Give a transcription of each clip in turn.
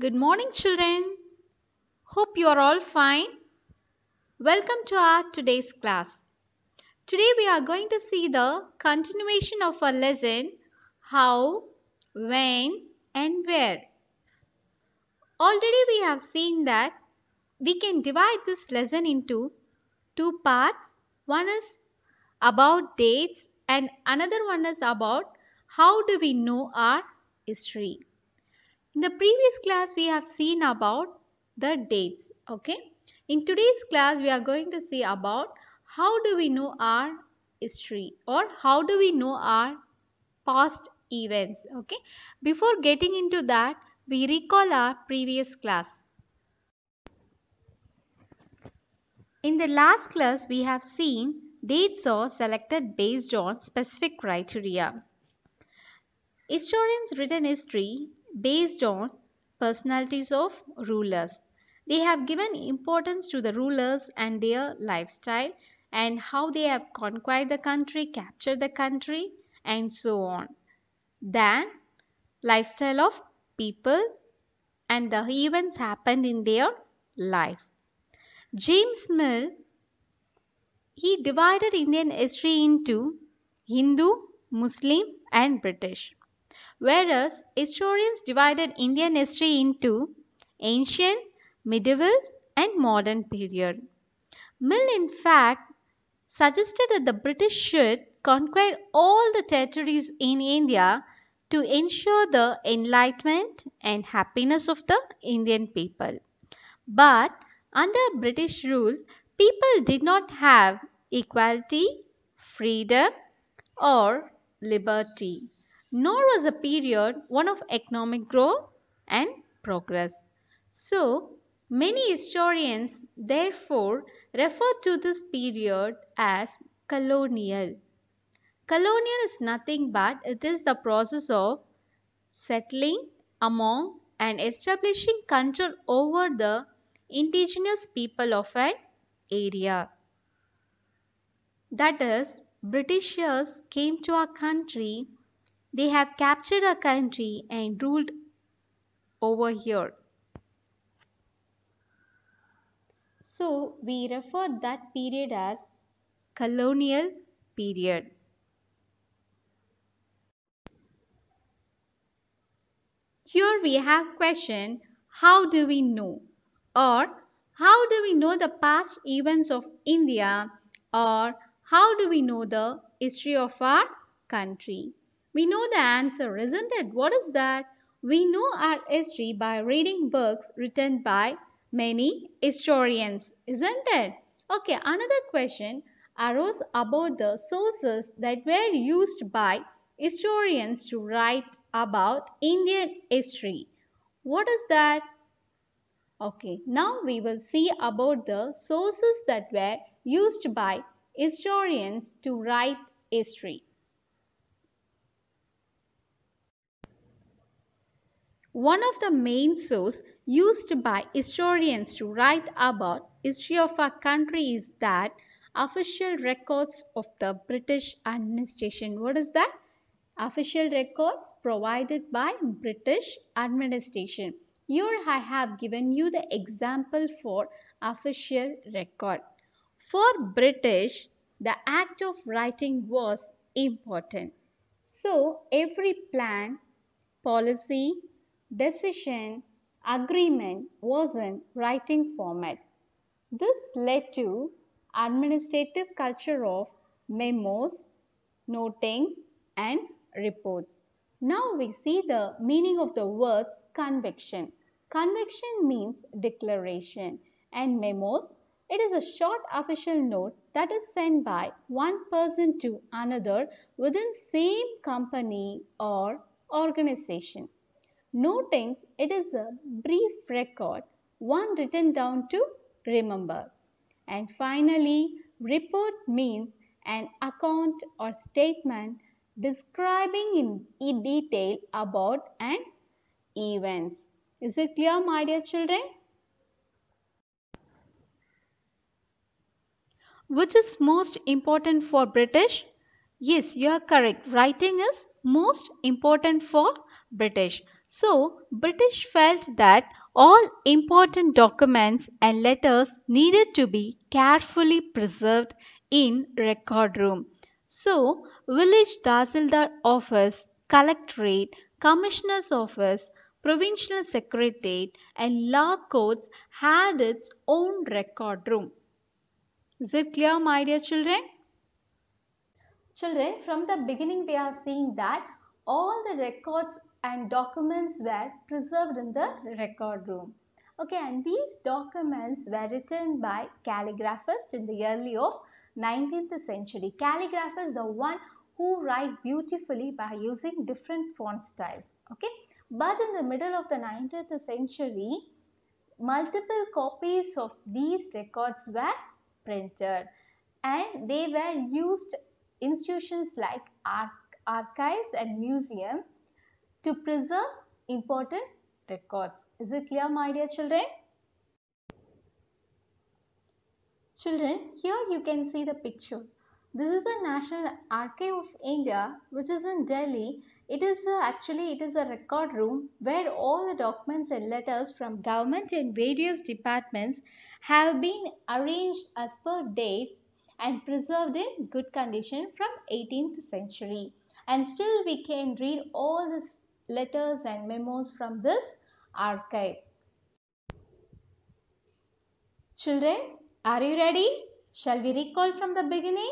Good morning, children. Hope you are all fine. Welcome to our today's class. Today we are going to see the continuation of our lesson how, when and where. Already we have seen that we can divide this lesson into two parts. One is about dates and another one is about how do we know our history. In the previous class, we have seen about the dates, okay? In today's class, we are going to see about how do we know our history or how do we know our past events, okay? Before getting into that, we recall our previous class. In the last class, we have seen dates are selected based on specific criteria. Historians written history based on personalities of rulers. They have given importance to the rulers and their lifestyle and how they have conquered the country, captured the country and so on. Than lifestyle of people and the events happened in their life. James Mill he divided Indian history into Hindu, Muslim and British whereas historians divided Indian history into ancient, medieval, and modern period. Mill, in fact, suggested that the British should conquer all the territories in India to ensure the enlightenment and happiness of the Indian people. But under British rule, people did not have equality, freedom, or liberty nor was the period one of economic growth and progress. So, many historians therefore refer to this period as colonial. Colonial is nothing but it is the process of settling among and establishing control over the indigenous people of an area. That is, Britishers came to our country they have captured our country and ruled over here. So we refer that period as colonial period. Here we have question how do we know or how do we know the past events of India or how do we know the history of our country? We know the answer, isn't it? What is that? We know our history by reading books written by many historians, isn't it? Okay, another question arose about the sources that were used by historians to write about Indian history. What is that? Okay, now we will see about the sources that were used by historians to write history. One of the main source used by historians to write about history of our country is that official records of the British administration. What is that? Official records provided by British administration. Here I have given you the example for official record. For British, the act of writing was important. So every plan, policy, decision agreement was in writing format. This led to administrative culture of memos, notings and reports. Now we see the meaning of the words conviction. Conviction means declaration and memos, it is a short official note that is sent by one person to another within same company or organization. Noting it is a brief record, one written down to remember. And finally, report means an account or statement describing in detail about an events. Is it clear my dear children? Which is most important for British? Yes, you are correct. Writing is most important for British. So, British felt that all important documents and letters needed to be carefully preserved in record room. So, village Dasildar office, collectorate, commissioner's office, provincial secretariat and law courts had its own record room. Is it clear my dear children? Children, from the beginning we are seeing that all the records and documents were preserved in the record room. Okay, and these documents were written by calligraphists in the early of 19th century. Calligraphers are one who write beautifully by using different font styles. Okay, but in the middle of the 19th century, multiple copies of these records were printed and they were used institutions like archives and museum to preserve important records. Is it clear my dear children? Children, here you can see the picture. This is the National Archive of India which is in Delhi. It is a, uh, actually it is a record room where all the documents and letters from government and various departments have been arranged as per dates and preserved in good condition from 18th century. And still we can read all this letters and memos from this archive. Children, are you ready? Shall we recall from the beginning?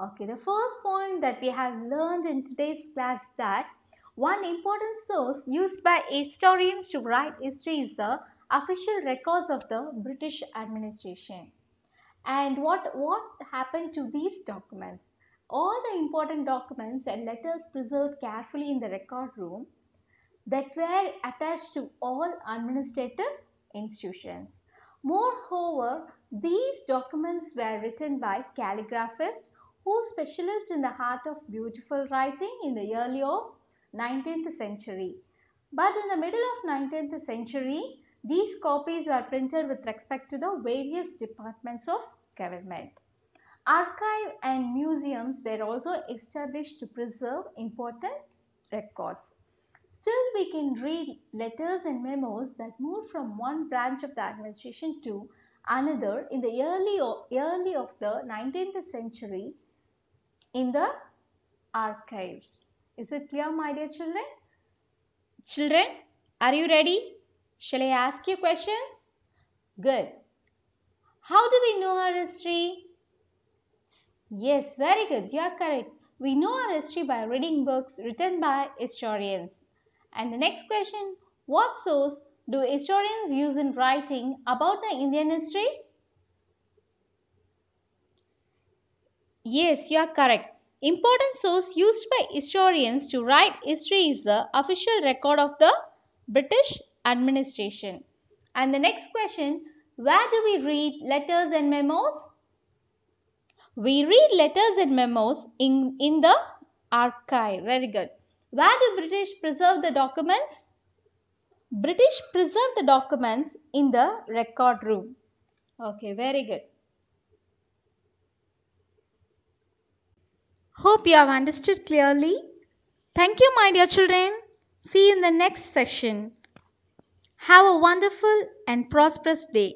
Okay, the first point that we have learned in today's class that one important source used by historians to write history is the official records of the British administration. And what, what happened to these documents? All the important documents and letters preserved carefully in the record room that were attached to all administrative institutions. Moreover, these documents were written by calligraphists who specialized in the art of beautiful writing in the early of 19th century. But in the middle of 19th century, these copies were printed with respect to the various departments of government. Archive and museums were also established to preserve important records. Still, we can read letters and memos that moved from one branch of the administration to another in the early, early of the 19th century in the archives. Is it clear, my dear children? Children, are you ready? Shall I ask you questions? Good. How do we know our history? Yes, very good. You are correct. We know our history by reading books written by historians. And the next question, what source do historians use in writing about the Indian history? Yes, you are correct. Important source used by historians to write history is the official record of the British administration. And the next question, where do we read letters and memos? We read letters and memos in, in the archive. Very good. Where the British preserved the documents? British preserved the documents in the record room. Okay, very good. Hope you have understood clearly. Thank you, my dear children. See you in the next session. Have a wonderful and prosperous day.